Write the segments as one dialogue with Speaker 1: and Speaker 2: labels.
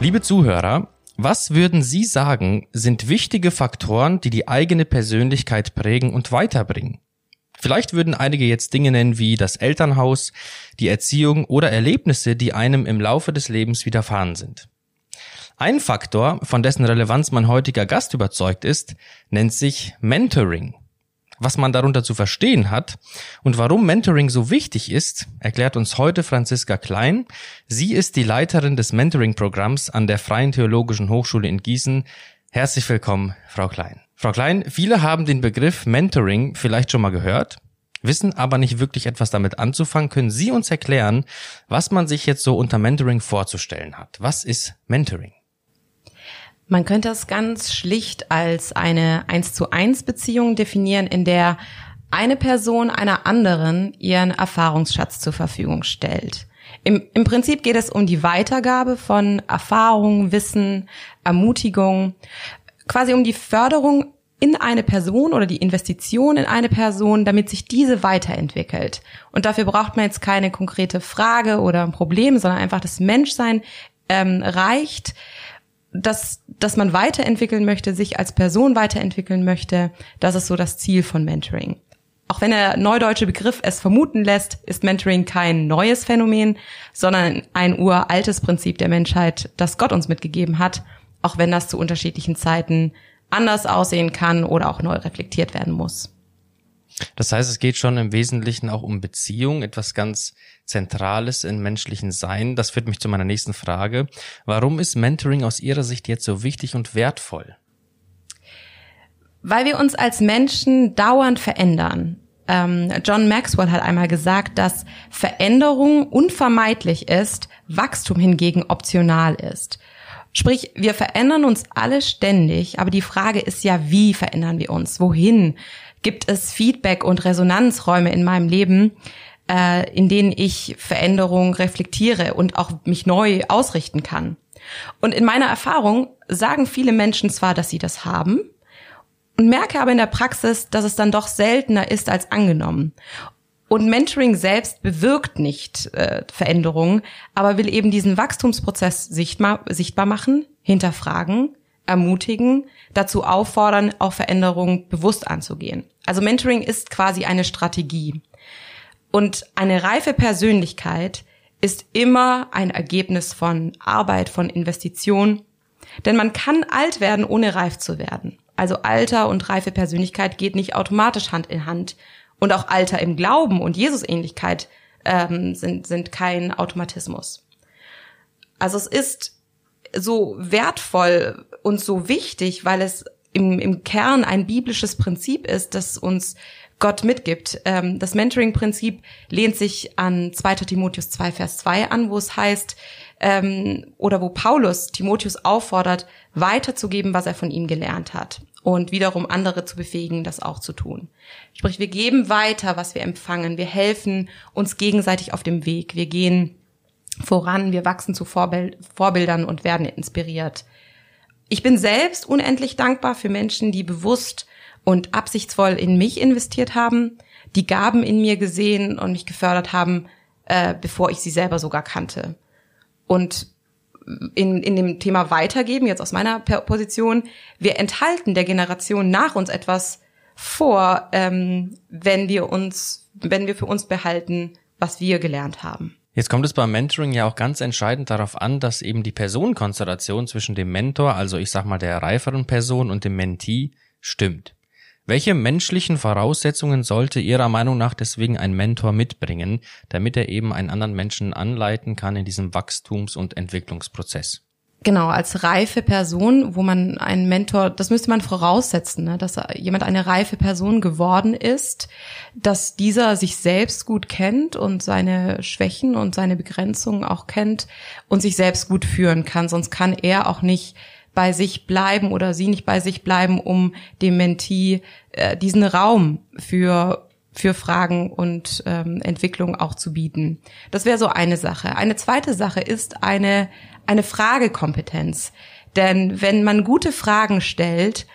Speaker 1: Liebe Zuhörer, was würden Sie sagen, sind wichtige Faktoren, die die eigene Persönlichkeit prägen und weiterbringen? Vielleicht würden einige jetzt Dinge nennen wie das Elternhaus, die Erziehung oder Erlebnisse, die einem im Laufe des Lebens widerfahren sind. Ein Faktor, von dessen Relevanz mein heutiger Gast überzeugt ist, nennt sich Mentoring. Was man darunter zu verstehen hat und warum Mentoring so wichtig ist, erklärt uns heute Franziska Klein. Sie ist die Leiterin des Mentoring-Programms an der Freien Theologischen Hochschule in Gießen. Herzlich willkommen, Frau Klein. Frau Klein, viele haben den Begriff Mentoring vielleicht schon mal gehört, wissen aber nicht wirklich etwas damit anzufangen. Können Sie uns erklären, was man sich jetzt so unter Mentoring vorzustellen hat? Was ist Mentoring?
Speaker 2: Man könnte es ganz schlicht als eine 1 zu 1 Beziehung definieren, in der eine Person einer anderen ihren Erfahrungsschatz zur Verfügung stellt. Im, Im Prinzip geht es um die Weitergabe von Erfahrung, Wissen, Ermutigung, quasi um die Förderung in eine Person oder die Investition in eine Person, damit sich diese weiterentwickelt. Und dafür braucht man jetzt keine konkrete Frage oder ein Problem, sondern einfach das Menschsein ähm, reicht, dass, dass man weiterentwickeln möchte, sich als Person weiterentwickeln möchte, das ist so das Ziel von Mentoring. Auch wenn der neudeutsche Begriff es vermuten lässt, ist Mentoring kein neues Phänomen, sondern ein uraltes Prinzip der Menschheit, das Gott uns mitgegeben hat, auch wenn das zu unterschiedlichen Zeiten anders aussehen kann oder auch neu reflektiert werden muss.
Speaker 1: Das heißt, es geht schon im Wesentlichen auch um Beziehung, etwas ganz Zentrales im menschlichen Sein. Das führt mich zu meiner nächsten Frage. Warum ist Mentoring aus Ihrer Sicht jetzt so wichtig und wertvoll?
Speaker 2: Weil wir uns als Menschen dauernd verändern. Ähm, John Maxwell hat einmal gesagt, dass Veränderung unvermeidlich ist, Wachstum hingegen optional ist. Sprich, wir verändern uns alle ständig, aber die Frage ist ja, wie verändern wir uns? Wohin? Gibt es Feedback und Resonanzräume in meinem Leben, äh, in denen ich Veränderungen reflektiere und auch mich neu ausrichten kann? Und in meiner Erfahrung sagen viele Menschen zwar, dass sie das haben, und merke aber in der Praxis, dass es dann doch seltener ist als angenommen. Und Mentoring selbst bewirkt nicht äh, Veränderungen, aber will eben diesen Wachstumsprozess sichtbar, sichtbar machen, hinterfragen, ermutigen, dazu auffordern, auch Veränderungen bewusst anzugehen. Also Mentoring ist quasi eine Strategie. Und eine reife Persönlichkeit ist immer ein Ergebnis von Arbeit, von Investition. Denn man kann alt werden, ohne reif zu werden. Also Alter und reife Persönlichkeit geht nicht automatisch Hand in Hand. Und auch Alter im Glauben und Jesusähnlichkeit ähm, sind, sind kein Automatismus. Also es ist so wertvoll und so wichtig, weil es im, im Kern ein biblisches Prinzip ist, das uns Gott mitgibt. Ähm, das Mentoring-Prinzip lehnt sich an 2. Timotheus 2, Vers 2 an, wo es heißt, ähm, oder wo Paulus Timotheus auffordert, weiterzugeben, was er von ihm gelernt hat und wiederum andere zu befähigen, das auch zu tun. Sprich, wir geben weiter, was wir empfangen. Wir helfen uns gegenseitig auf dem Weg. Wir gehen voran, wir wachsen zu Vorbild Vorbildern und werden inspiriert. Ich bin selbst unendlich dankbar für Menschen, die bewusst und absichtsvoll in mich investiert haben, die Gaben in mir gesehen und mich gefördert haben, äh, bevor ich sie selber sogar kannte. Und in, in dem Thema weitergeben, jetzt aus meiner Position, wir enthalten der Generation nach uns etwas vor, ähm, wenn wir uns, wenn wir für uns behalten, was wir gelernt haben.
Speaker 1: Jetzt kommt es beim Mentoring ja auch ganz entscheidend darauf an, dass eben die Personenkonstellation zwischen dem Mentor, also ich sag mal der reiferen Person und dem Mentee, stimmt. Welche menschlichen Voraussetzungen sollte Ihrer Meinung nach deswegen ein Mentor mitbringen, damit er eben einen anderen Menschen anleiten kann in diesem Wachstums- und Entwicklungsprozess?
Speaker 2: Genau, als reife Person, wo man einen Mentor, das müsste man voraussetzen, ne, dass jemand eine reife Person geworden ist, dass dieser sich selbst gut kennt und seine Schwächen und seine Begrenzungen auch kennt und sich selbst gut führen kann. Sonst kann er auch nicht bei sich bleiben oder sie nicht bei sich bleiben, um dem Mentee äh, diesen Raum für für Fragen und ähm, Entwicklung auch zu bieten. Das wäre so eine Sache. Eine zweite Sache ist eine eine Fragekompetenz, denn wenn man gute Fragen stellt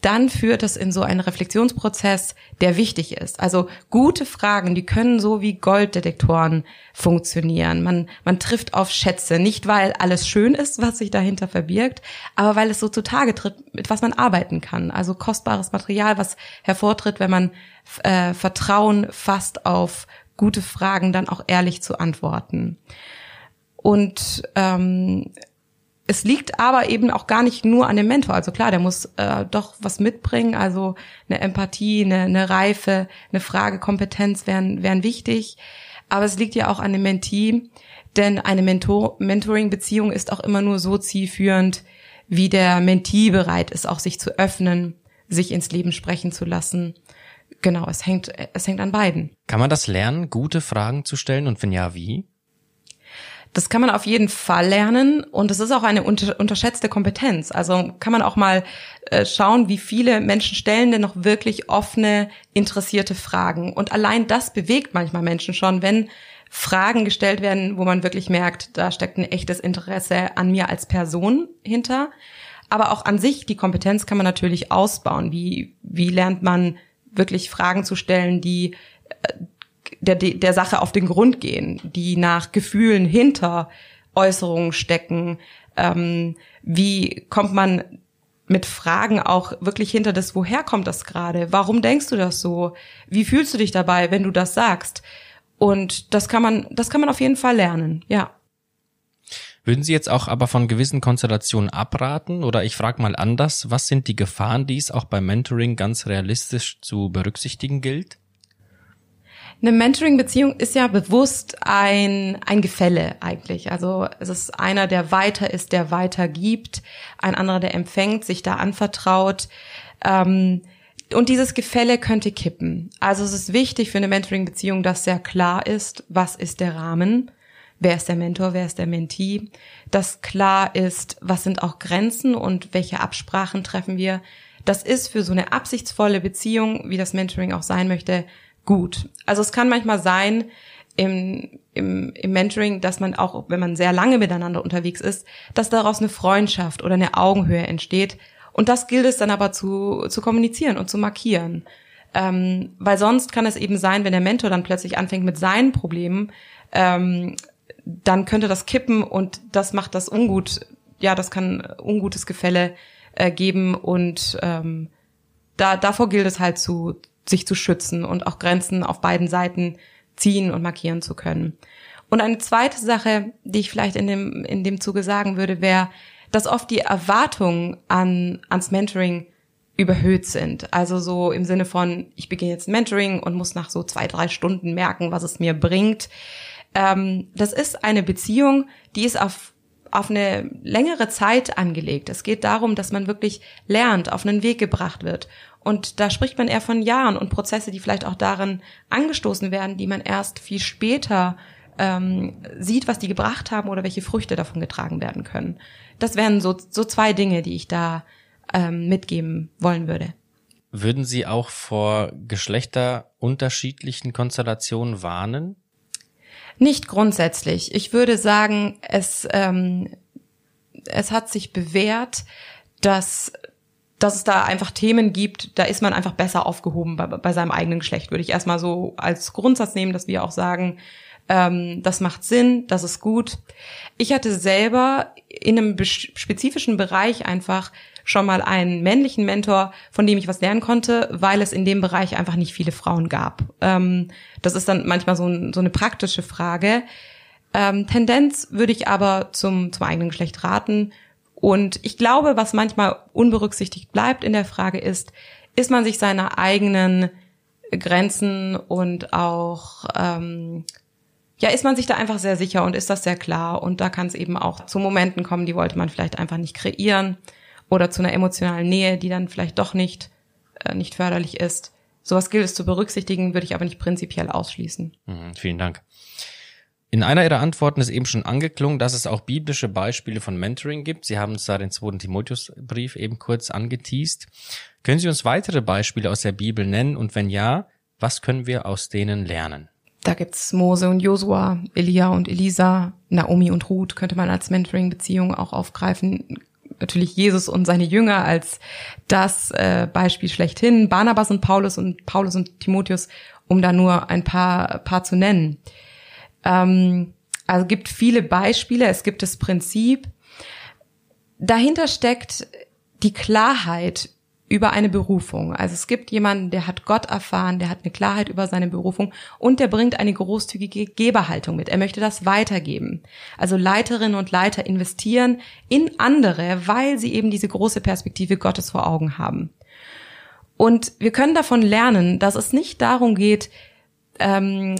Speaker 2: dann führt es in so einen Reflexionsprozess, der wichtig ist. Also gute Fragen, die können so wie Golddetektoren funktionieren. Man, man trifft auf Schätze, nicht weil alles schön ist, was sich dahinter verbirgt, aber weil es so zutage tritt, mit was man arbeiten kann. Also kostbares Material, was hervortritt, wenn man äh, Vertrauen fasst auf gute Fragen, dann auch ehrlich zu antworten. Und ähm, es liegt aber eben auch gar nicht nur an dem Mentor. Also klar, der muss äh, doch was mitbringen. Also eine Empathie, eine, eine Reife, eine Frage, Kompetenz wären, wären wichtig. Aber es liegt ja auch an dem Mentee, denn eine Mentor Mentoring-Beziehung ist auch immer nur so zielführend, wie der Mentee bereit ist, auch sich zu öffnen, sich ins Leben sprechen zu lassen. Genau, es hängt, es hängt an beiden.
Speaker 1: Kann man das lernen, gute Fragen zu stellen und wenn ja, wie? Das kann
Speaker 2: man auf jeden Fall lernen und es ist auch eine unter, unterschätzte Kompetenz. Also kann man auch mal äh, schauen, wie viele Menschen stellen denn noch wirklich offene, interessierte Fragen. Und allein das bewegt manchmal Menschen schon, wenn Fragen gestellt werden, wo man wirklich merkt, da steckt ein echtes Interesse an mir als Person hinter. Aber auch an sich, die Kompetenz kann man natürlich ausbauen. Wie, wie lernt man wirklich Fragen zu stellen, die äh, der, der Sache auf den Grund gehen, die nach Gefühlen hinter Äußerungen stecken. Ähm, wie kommt man mit Fragen auch wirklich hinter das, woher kommt das gerade? Warum denkst du das so? Wie fühlst du dich dabei, wenn du das sagst? Und das kann man, das kann man auf jeden Fall lernen, ja.
Speaker 1: Würden Sie jetzt auch aber von gewissen Konstellationen abraten? Oder ich frage mal anders, was sind die Gefahren, die es auch beim Mentoring ganz realistisch zu berücksichtigen gilt?
Speaker 2: Eine Mentoring-Beziehung ist ja bewusst ein, ein Gefälle eigentlich. Also es ist einer, der weiter ist, der weiter gibt, ein anderer, der empfängt, sich da anvertraut. Ähm, und dieses Gefälle könnte kippen. Also es ist wichtig für eine Mentoring-Beziehung, dass sehr klar ist, was ist der Rahmen, wer ist der Mentor, wer ist der Mentee, dass klar ist, was sind auch Grenzen und welche Absprachen treffen wir. Das ist für so eine absichtsvolle Beziehung, wie das Mentoring auch sein möchte, gut. Also es kann manchmal sein, im, im, im Mentoring, dass man auch, wenn man sehr lange miteinander unterwegs ist, dass daraus eine Freundschaft oder eine Augenhöhe entsteht. Und das gilt es dann aber zu, zu kommunizieren und zu markieren. Ähm, weil sonst kann es eben sein, wenn der Mentor dann plötzlich anfängt mit seinen Problemen, ähm, dann könnte das kippen und das macht das ungut, ja, das kann ungutes Gefälle äh, geben und ähm, da, davor gilt es halt zu, sich zu schützen und auch Grenzen auf beiden Seiten ziehen und markieren zu können. Und eine zweite Sache, die ich vielleicht in dem, in dem Zuge sagen würde, wäre, dass oft die Erwartungen an, ans Mentoring überhöht sind. Also so im Sinne von, ich beginne jetzt Mentoring und muss nach so zwei, drei Stunden merken, was es mir bringt. Ähm, das ist eine Beziehung, die ist auf auf eine längere Zeit angelegt. Es geht darum, dass man wirklich lernt, auf einen Weg gebracht wird. Und da spricht man eher von Jahren und Prozesse, die vielleicht auch darin angestoßen werden, die man erst viel später ähm, sieht, was die gebracht haben oder welche Früchte davon getragen werden können. Das wären so, so zwei Dinge, die ich da ähm, mitgeben wollen würde.
Speaker 1: Würden Sie auch vor geschlechterunterschiedlichen Konstellationen warnen?
Speaker 2: Nicht grundsätzlich. Ich würde sagen, es, ähm, es hat sich bewährt, dass, dass es da einfach Themen gibt, da ist man einfach besser aufgehoben bei, bei seinem eigenen Geschlecht. Würde ich erstmal so als Grundsatz nehmen, dass wir auch sagen, ähm, das macht Sinn, das ist gut. Ich hatte selber in einem spezifischen Bereich einfach schon mal einen männlichen Mentor, von dem ich was lernen konnte, weil es in dem Bereich einfach nicht viele Frauen gab. Ähm, das ist dann manchmal so, ein, so eine praktische Frage. Ähm, Tendenz würde ich aber zum, zum eigenen Geschlecht raten. Und ich glaube, was manchmal unberücksichtigt bleibt in der Frage ist, ist man sich seiner eigenen Grenzen und auch ähm, ja, ist man sich da einfach sehr sicher und ist das sehr klar und da kann es eben auch zu Momenten kommen, die wollte man vielleicht einfach nicht kreieren oder zu einer emotionalen Nähe, die dann vielleicht doch nicht, äh, nicht förderlich ist. Sowas gilt es zu berücksichtigen, würde ich aber nicht prinzipiell ausschließen.
Speaker 1: Mhm, vielen Dank. In einer Ihrer Antworten ist eben schon angeklungen, dass es auch biblische Beispiele von Mentoring gibt. Sie haben uns da den zweiten Timotheusbrief eben kurz angeteased. Können Sie uns weitere Beispiele aus der Bibel nennen? Und wenn ja, was können wir aus denen lernen?
Speaker 2: Da gibt's Mose und Josua, Elia und Elisa, Naomi und Ruth könnte man als Mentoring-Beziehung auch aufgreifen natürlich Jesus und seine Jünger als das äh, Beispiel schlechthin, Barnabas und Paulus und Paulus und Timotheus, um da nur ein paar, paar zu nennen. Ähm, also gibt viele Beispiele, es gibt das Prinzip. Dahinter steckt die Klarheit über eine Berufung. Also es gibt jemanden, der hat Gott erfahren, der hat eine Klarheit über seine Berufung und der bringt eine großzügige Geberhaltung mit. Er möchte das weitergeben. Also Leiterinnen und Leiter investieren in andere, weil sie eben diese große Perspektive Gottes vor Augen haben. Und wir können davon lernen, dass es nicht darum geht, ähm,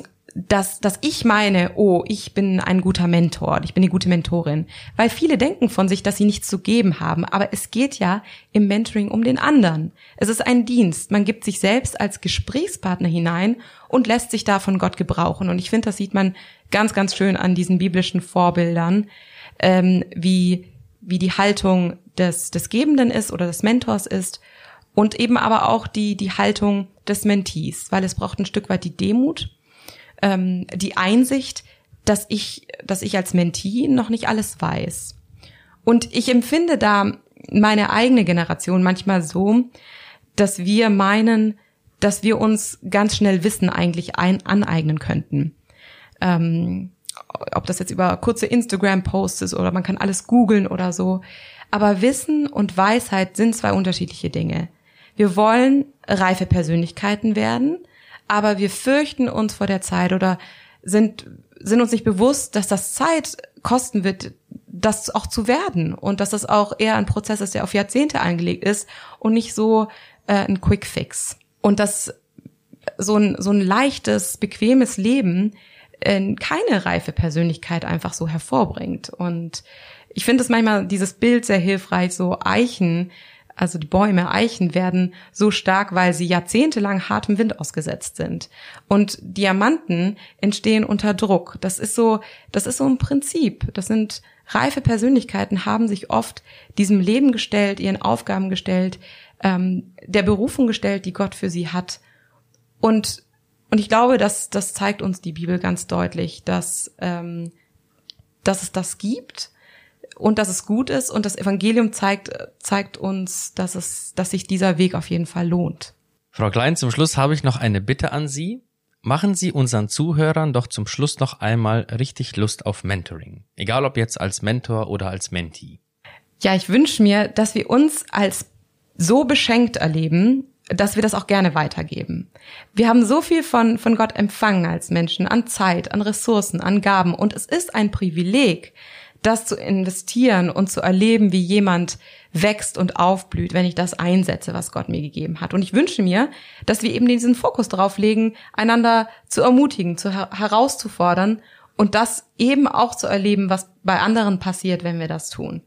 Speaker 2: dass, dass ich meine, oh, ich bin ein guter Mentor, ich bin eine gute Mentorin. Weil viele denken von sich, dass sie nichts zu geben haben, aber es geht ja im Mentoring um den anderen. Es ist ein Dienst. Man gibt sich selbst als Gesprächspartner hinein und lässt sich da von Gott gebrauchen. Und ich finde, das sieht man ganz, ganz schön an diesen biblischen Vorbildern, ähm, wie, wie die Haltung des, des Gebenden ist oder des Mentors ist und eben aber auch die, die Haltung des Mentees, weil es braucht ein Stück weit die Demut ähm, die Einsicht, dass ich, dass ich als Mentee noch nicht alles weiß. Und ich empfinde da meine eigene Generation manchmal so, dass wir meinen, dass wir uns ganz schnell Wissen eigentlich ein, aneignen könnten. Ähm, ob das jetzt über kurze Instagram-Posts ist oder man kann alles googeln oder so. Aber Wissen und Weisheit sind zwei unterschiedliche Dinge. Wir wollen reife Persönlichkeiten werden, aber wir fürchten uns vor der Zeit oder sind, sind uns nicht bewusst, dass das Zeit kosten wird, das auch zu werden und dass das auch eher ein Prozess ist, der auf Jahrzehnte angelegt ist und nicht so äh, ein Quick Fix. Und dass so ein, so ein leichtes, bequemes Leben äh, keine reife Persönlichkeit einfach so hervorbringt. Und ich finde es manchmal dieses Bild sehr hilfreich, so Eichen, also die Bäume, Eichen werden so stark, weil sie jahrzehntelang hartem Wind ausgesetzt sind. Und Diamanten entstehen unter Druck. Das ist so, das ist so ein Prinzip. Das sind reife Persönlichkeiten haben sich oft diesem Leben gestellt, ihren Aufgaben gestellt, ähm, der Berufung gestellt, die Gott für sie hat. Und und ich glaube, dass das zeigt uns die Bibel ganz deutlich, dass ähm, dass es das gibt und dass es gut ist und das Evangelium zeigt, zeigt uns, dass es, dass sich dieser Weg auf jeden Fall lohnt.
Speaker 1: Frau Klein, zum Schluss habe ich noch eine Bitte an Sie. Machen Sie unseren Zuhörern doch zum Schluss noch einmal richtig Lust auf Mentoring. Egal ob jetzt als Mentor oder als Mentee.
Speaker 2: Ja, ich wünsche mir, dass wir uns als so beschenkt erleben, dass wir das auch gerne weitergeben. Wir haben so viel von, von Gott empfangen als Menschen, an Zeit, an Ressourcen, an Gaben. Und es ist ein Privileg, das zu investieren und zu erleben, wie jemand wächst und aufblüht, wenn ich das einsetze, was Gott mir gegeben hat. Und ich wünsche mir, dass wir eben diesen Fokus darauf legen, einander zu ermutigen, zu her herauszufordern und das eben auch zu erleben, was bei anderen passiert, wenn wir das tun.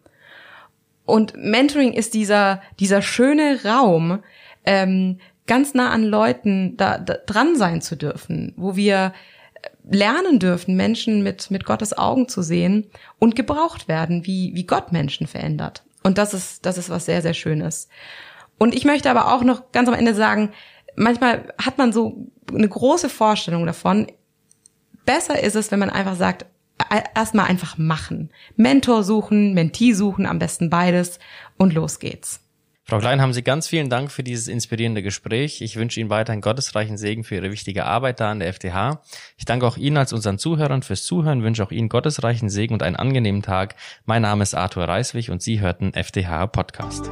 Speaker 2: Und Mentoring ist dieser, dieser schöne Raum, ähm, ganz nah an Leuten da, da, dran sein zu dürfen, wo wir lernen dürfen, Menschen mit, mit Gottes Augen zu sehen und gebraucht werden, wie, wie Gott Menschen verändert. Und das ist, das ist was sehr, sehr Schönes. Und ich möchte aber auch noch ganz am Ende sagen, manchmal hat man so eine große Vorstellung davon. Besser ist es, wenn man einfach sagt, äh, erstmal einfach machen. Mentor suchen, Mentee suchen, am besten beides und los geht's.
Speaker 1: Frau Klein, haben Sie ganz vielen Dank für dieses inspirierende Gespräch. Ich wünsche Ihnen weiterhin gottesreichen Segen für Ihre wichtige Arbeit da an der FTH. Ich danke auch Ihnen als unseren Zuhörern fürs Zuhören, wünsche auch Ihnen gottesreichen Segen und einen angenehmen Tag. Mein Name ist Arthur Reiswig und Sie hörten FTH Podcast.